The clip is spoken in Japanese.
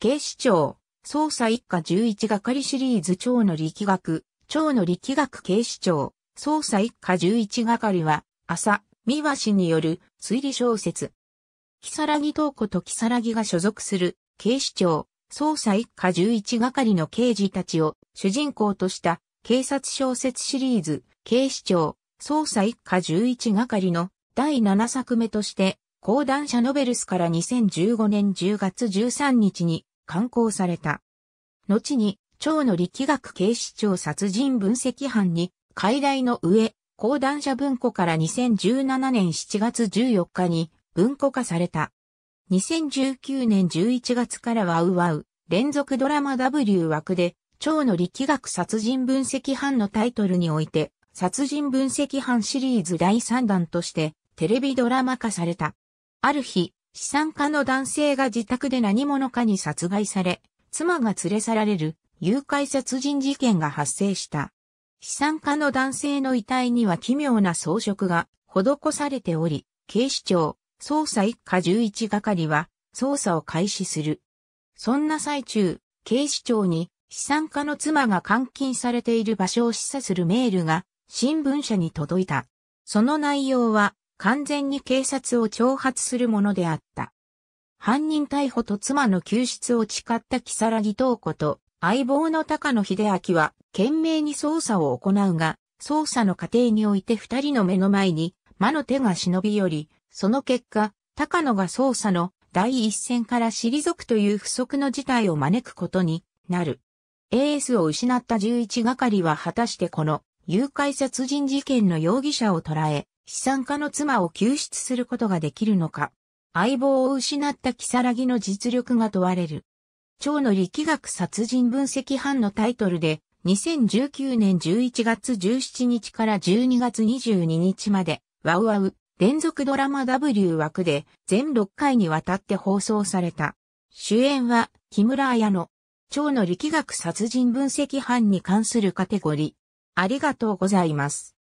警視庁、捜査一課十一係シリーズ長の力学、長の力学警視庁、捜査一課十一係は、朝、三和氏による推理小説。木更木東子と木更木が所属する警視庁、捜査一課十一係の刑事たちを主人公とした警察小説シリーズ、警視庁、捜査一課十一係の第七作目として、講談社ノベルスから2015年10月13日に刊行された。後に、長野力学警視庁殺人分析班に、傀儡の上、講談社文庫から2017年7月14日に文庫化された。2019年11月からはウわウ連続ドラマ W 枠で、蝶の力学殺人分析班のタイトルにおいて、殺人分析班シリーズ第3弾としてテレビドラマ化された。ある日、資産家の男性が自宅で何者かに殺害され、妻が連れ去られる誘拐殺人事件が発生した。資産家の男性の遺体には奇妙な装飾が施されており、警視庁、捜査一課11係は捜査を開始する。そんな最中、警視庁に資産家の妻が監禁されている場所を示唆するメールが新聞社に届いた。その内容は完全に警察を挑発するものであった。犯人逮捕と妻の救出を誓った木更木東子と相棒の高野秀明は懸命に捜査を行うが、捜査の過程において二人の目の前に魔の手が忍び寄り、その結果、高野が捜査の第一線から退くという不足の事態を招くことになる。エースを失った11係は果たしてこの誘拐殺人事件の容疑者を捕らえ、資産家の妻を救出することができるのか、相棒を失ったラギの実力が問われる。蝶の力学殺人分析班のタイトルで、2019年11月17日から12月22日まで、ワウワウ、連続ドラマ W 枠で、全6回にわたって放送された。主演は、木村彩乃。蝶の力学殺人分析班に関するカテゴリー。ありがとうございます。